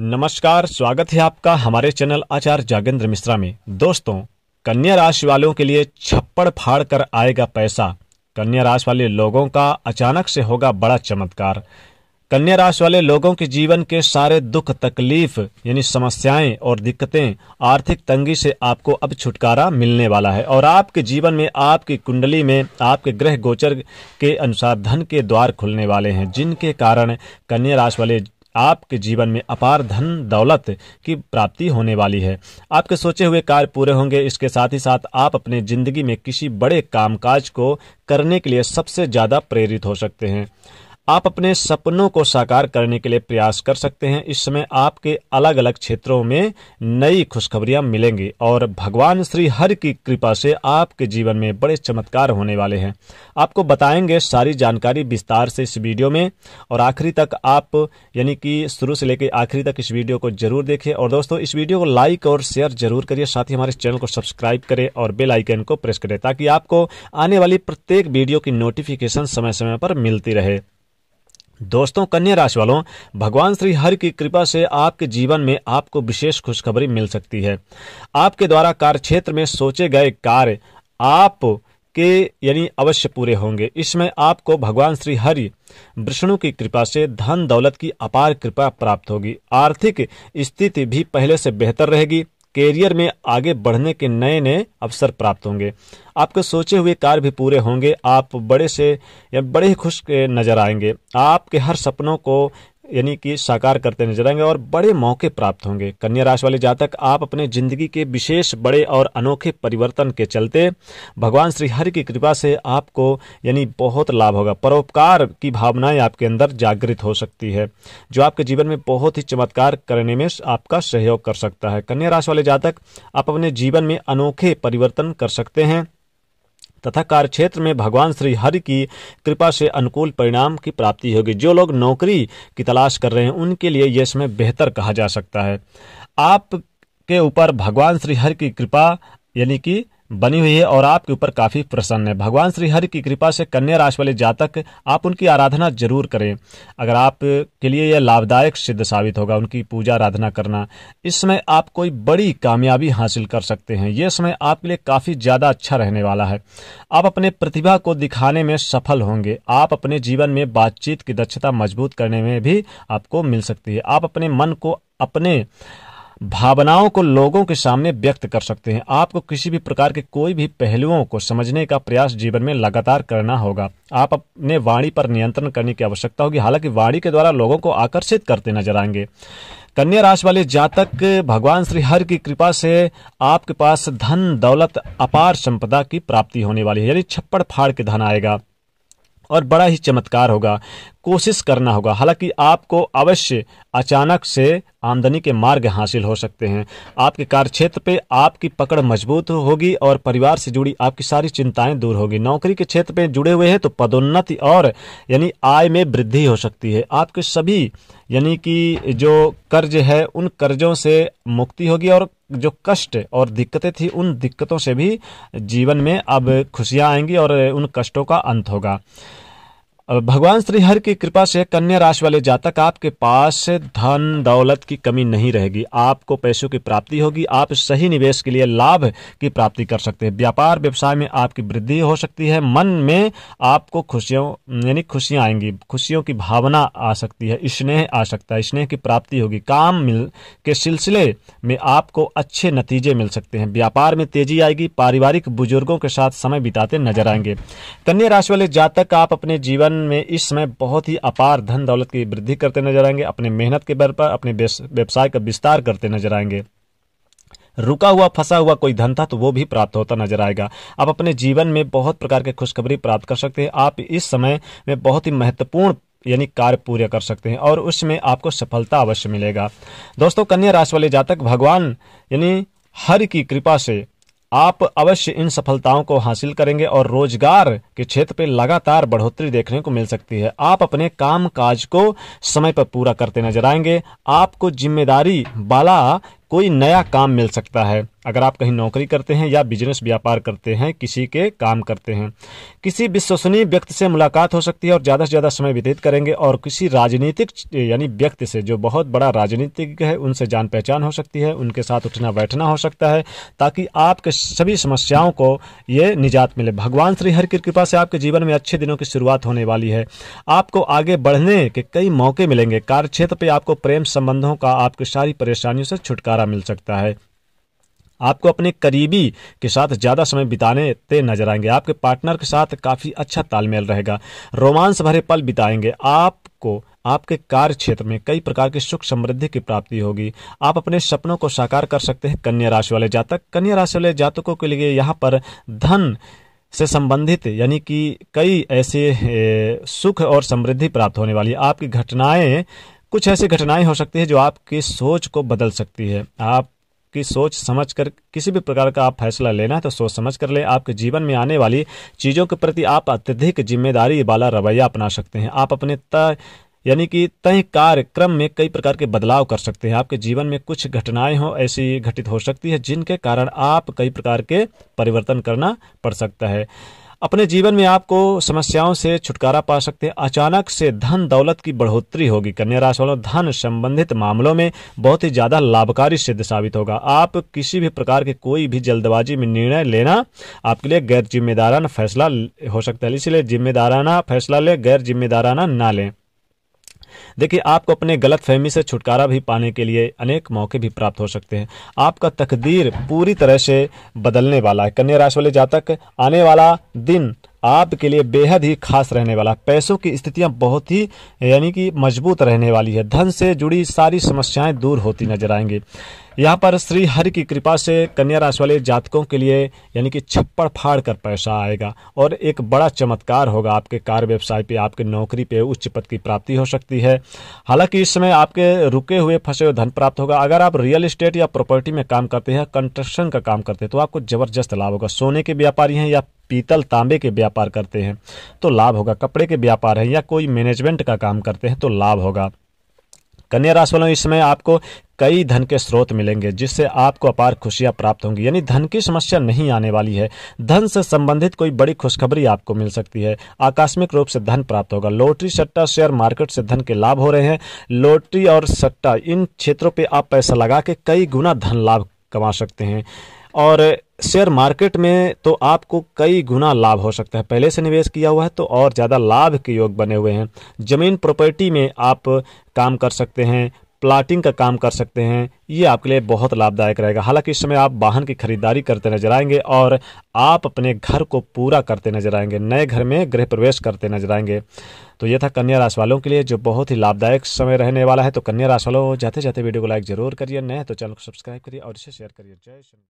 नमस्कार स्वागत है आपका हमारे चैनल आचार्य जागेंद्र मिश्रा में दोस्तों कन्या राशि वालों के लिए छप्पड़ फाड़ कर आएगा पैसा कन्या राशि वाले लोगों का अचानक से होगा बड़ा चमत्कार कन्या राशि वाले लोगों के जीवन के सारे दुख तकलीफ यानी समस्याएं और दिक्कतें आर्थिक तंगी से आपको अब छुटकारा मिलने वाला है और आपके जीवन में आपकी कुंडली में आपके ग्रह गोचर के अनुसार धन के द्वार खुलने वाले हैं जिनके कारण कन्या राशि वाले आपके जीवन में अपार धन दौलत की प्राप्ति होने वाली है आपके सोचे हुए कार्य पूरे होंगे इसके साथ ही साथ आप अपने जिंदगी में किसी बड़े कामकाज को करने के लिए सबसे ज़्यादा प्रेरित हो सकते हैं आप अपने सपनों को साकार करने के लिए प्रयास कर सकते हैं इस समय आपके अलग अलग क्षेत्रों में नई खुशखबरियां मिलेंगी और भगवान श्री हर की कृपा से आपके जीवन में बड़े चमत्कार होने वाले हैं आपको बताएंगे सारी जानकारी विस्तार से इस वीडियो में और आखिरी तक आप यानी कि शुरू से लेकर आखिरी तक इस वीडियो को जरूर देखें और दोस्तों इस वीडियो को लाइक और शेयर जरूर करिए साथ ही हमारे चैनल को सब्सक्राइब करें और बेल आइकन को प्रेस करें ताकि आपको आने वाली प्रत्येक वीडियो की नोटिफिकेशन समय समय पर मिलती रहे दोस्तों कन्या राशि वालों भगवान श्री हरि की कृपा से आपके जीवन में आपको विशेष खुशखबरी मिल सकती है आपके द्वारा कार्य क्षेत्र में सोचे गए कार्य आप के यानी अवश्य पूरे होंगे इसमें आपको भगवान श्री हरि विष्णु की कृपा से धन दौलत की अपार कृपा प्राप्त होगी आर्थिक स्थिति भी पहले से बेहतर रहेगी कैरियर में आगे बढ़ने के नए नए अवसर प्राप्त होंगे आपके सोचे हुए कार्य भी पूरे होंगे आप बड़े से या बड़े ही खुश नजर आएंगे आपके हर सपनों को यानी कि साकार करते नजर आएंगे और बड़े मौके प्राप्त होंगे कन्या राशि वाले जातक आप अपने जिंदगी के विशेष बड़े और अनोखे परिवर्तन के चलते भगवान श्री हरि की कृपा से आपको यानी बहुत लाभ होगा परोपकार की भावनाएं आपके अंदर जागृत हो सकती है जो आपके जीवन में बहुत ही चमत्कार करने में आपका सहयोग कर सकता है कन्या राशि वाले जातक आप अपने जीवन में अनोखे परिवर्तन कर सकते हैं तथा कार्य क्षेत्र में भगवान श्री हरि की कृपा से अनुकूल परिणाम की प्राप्ति होगी जो लोग नौकरी की तलाश कर रहे हैं उनके लिए यह समय बेहतर कहा जा सकता है आप के ऊपर भगवान श्री हरि की कृपा यानी कि बनी हुई है और आपके ऊपर काफी प्रसन्न है भगवान श्री हरि की कृपा से कन्या राशि वाले जातक आप उनकी आराधना जरूर करें अगर आप के लिए यह लाभदायक सिद्ध साबित होगा उनकी पूजा आराधना करना इस समय आप कोई बड़ी कामयाबी हासिल कर सकते हैं यह समय आपके लिए काफी ज्यादा अच्छा रहने वाला है आप अपने प्रतिभा को दिखाने में सफल होंगे आप अपने जीवन में बातचीत की दक्षता मजबूत करने में भी आपको मिल सकती है आप अपने मन को अपने भावनाओं को लोगों के सामने व्यक्त कर सकते हैं आपको किसी भी प्रकार के कोई भी पहलुओं को समझने का प्रयास जीवन में लगातार करना होगा आप अपने वाणी पर नियंत्रण करने की आवश्यकता होगी हालांकि वाणी के द्वारा लोगों को आकर्षित करते नजर आएंगे कन्या राशि वाले जातक भगवान श्री हर की कृपा से आपके पास धन दौलत अपार संपदा की प्राप्ति होने वाली है यानी छप्पड़ फाड़ के धन आएगा और बड़ा ही चमत्कार होगा कोशिश करना होगा हालांकि आपको अवश्य अचानक से आमदनी के मार्ग हासिल हो सकते हैं आपके कार्यक्षेत्र पे आपकी पकड़ मजबूत होगी और परिवार से जुड़ी आपकी सारी चिंताएं दूर होगी नौकरी के क्षेत्र में जुड़े हुए हैं तो पदोन्नति और यानी आय में वृद्धि हो सकती है आपके सभी यानी कि जो कर्ज है उन कर्जों से मुक्ति होगी और जो कष्ट और दिक्कतें थी उन दिक्कतों से भी जीवन में अब खुशियाँ आएंगी और उन कष्टों का अंत होगा भगवान हर की कृपा से कन्या राशि वाले जातक आपके पास धन दौलत की कमी नहीं रहेगी आपको पैसों की प्राप्ति होगी आप सही निवेश के लिए लाभ की प्राप्ति कर सकते हैं व्यापार व्यवसाय में आपकी वृद्धि हो सकती है मन में आपको खुशियों यानी खुशियां आएंगी खुशियों की भावना आ सकती है स्नेह आ सकता है स्नेह की प्राप्ति होगी काम मिल के सिलसिले में आपको अच्छे नतीजे मिल सकते हैं व्यापार में तेजी आएगी पारिवारिक बुजुर्गों के साथ समय बिताते नजर आएंगे कन्या राशि वाले जातक आप अपने जीवन में इस समय बहुत ही अपार धन दौलत की वृद्धि करते नजर आएंगे अपने मेहनत के बल पर अपने व्यवसाय का विस्तार करते नजर आएंगे रुका हुआ फंसा हुआ कोई धन था तो वो भी प्राप्त होता नजर आएगा आप अपने जीवन में बहुत प्रकार के खुशखबरी प्राप्त कर सकते हैं आप इस समय में बहुत ही महत्वपूर्ण यानी कार्य पूरे कर सकते हैं और उसमें आपको सफलता अवश्य मिलेगा दोस्तों कन्या राशि वाले जातक भगवान यानी हर की कृपा से आप अवश्य इन सफलताओं को हासिल करेंगे और रोजगार के क्षेत्र पे लगातार बढ़ोतरी देखने को मिल सकती है आप अपने काम काज को समय पर पूरा करते नजर आएंगे आपको जिम्मेदारी वाला कोई नया काम मिल सकता है अगर आप कहीं नौकरी करते हैं या बिजनेस व्यापार करते हैं किसी के काम करते हैं किसी विश्वसनीय व्यक्ति से मुलाकात हो सकती है और ज़्यादा से ज़्यादा समय व्यतीत करेंगे और किसी राजनीतिक यानी व्यक्ति से जो बहुत बड़ा राजनीतिज्ञ है उनसे जान पहचान हो सकती है उनके साथ उठना बैठना हो सकता है ताकि आपके सभी समस्याओं को ये निजात मिले भगवान श्री हर की कृपा से आपके जीवन में अच्छे दिनों की शुरुआत होने वाली है आपको आगे बढ़ने के कई मौके मिलेंगे कार्यक्षेत्र पर आपको प्रेम संबंधों का आपकी सारी परेशानियों से छुटकारा मिल सकता है आपको अपने करीबी के साथ ज़्यादा समय बिताने ते नजर आएंगे आपके पार्टनर के साथ काफ़ी अच्छा तालमेल रहेगा रोमांस भरे पल बिताएंगे आपको आपके कार्य क्षेत्र में कई प्रकार की सुख समृद्धि की प्राप्ति होगी आप अपने सपनों को साकार कर सकते हैं कन्या राशि वाले जातक कन्या राशि वाले जातकों के लिए यहाँ पर धन से संबंधित यानी कि कई ऐसे सुख और समृद्धि प्राप्त होने वाली आपकी घटनाएं कुछ ऐसी घटनाएं हो सकती है जो आपकी सोच को बदल सकती है आप कि सोच समझ कर किसी भी प्रकार का आप फैसला लेना है तो सोच समझ कर ले आपके जीवन में आने वाली चीज़ों के प्रति आप अत्यधिक जिम्मेदारी वाला रवैया अपना सकते हैं आप अपने तय यानी कि तय कार्यक्रम में कई प्रकार के बदलाव कर सकते हैं आपके जीवन में कुछ घटनाएं हो ऐसी घटित हो सकती है जिनके कारण आप कई प्रकार के परिवर्तन करना पड़ सकता है अपने जीवन में आपको समस्याओं से छुटकारा पा सकते हैं अचानक से धन दौलत की बढ़ोतरी होगी कन्या राशि वालों धन संबंधित मामलों में बहुत ही ज्यादा लाभकारी सिद्ध साबित होगा आप किसी भी प्रकार के कोई भी जल्दबाजी में निर्णय लेना आपके लिए गैर जिम्मेदाराना फैसला हो सकता है इसलिए जिम्मेदाराना फैसला ले गैर जिम्मेदाराना ना लें देखिए आपको अपने गलत फहमी से छुटकारा भी पाने के लिए अनेक मौके भी प्राप्त हो सकते हैं आपका तकदीर पूरी तरह से बदलने वाला है कन्या राशि वाले जातक आने वाला दिन आपके लिए बेहद ही खास रहने वाला पैसों की स्थितियां बहुत ही यानी कि मजबूत रहने वाली है धन से जुड़ी सारी समस्याएं दूर होती नजर आएंगी यहाँ पर श्री हरि की कृपा से कन्या राशि वाले जातकों के लिए यानी कि छप्पड़ फाड़ कर पैसा आएगा और एक बड़ा चमत्कार होगा आपके कार्य व्यवसाय पे आपके नौकरी पे उच्च पद की प्राप्ति हो सकती है हालांकि इस समय आपके रुके हुए फंसे हुए धन प्राप्त होगा अगर आप रियल इस्टेट या प्रॉपर्टी में काम करते हैं कंस्ट्रक्शन का काम करते हैं तो आपको जबरदस्त लाभ होगा सोने के व्यापारी हैं या पीतल तांबे के व्यापार करते हैं तो लाभ होगा कपड़े के व्यापार हैं या कोई मैनेजमेंट का काम करते हैं तो लाभ होगा कन्या राशि वालों इस समय आपको कई धन के स्रोत मिलेंगे जिससे आपको अपार खुशियां प्राप्त होंगी यानी धन की समस्या नहीं आने वाली है धन से संबंधित कोई बड़ी खुशखबरी आपको मिल सकती है आकस्मिक रूप से धन प्राप्त होगा लॉटरी सट्टा शेयर मार्केट से धन के लाभ हो रहे हैं लॉटरी और सट्टा इन क्षेत्रों पर आप पैसा लगा के कई गुना धन लाभ कमा सकते हैं और शेयर मार्केट में तो आपको कई गुना लाभ हो सकता है पहले से निवेश किया हुआ है तो और ज़्यादा लाभ के योग बने हुए हैं जमीन प्रॉपर्टी में आप काम कर सकते हैं प्लाटिंग का काम कर सकते हैं ये आपके लिए बहुत लाभदायक रहेगा हालांकि इस समय आप वाहन की खरीदारी करते नजर आएंगे और आप अपने घर को पूरा करते नजर आएंगे नए घर में गृह प्रवेश करते नजर आएंगे तो ये था कन्या राशि वालों के लिए जो बहुत ही लाभदायक समय रहने वाला है तो कन्या राशि वालों जाते जाते वीडियो को लाइक जरूर करिए नए तो चैनल को सब्सक्राइब करिए और इसे शेयर करिए जय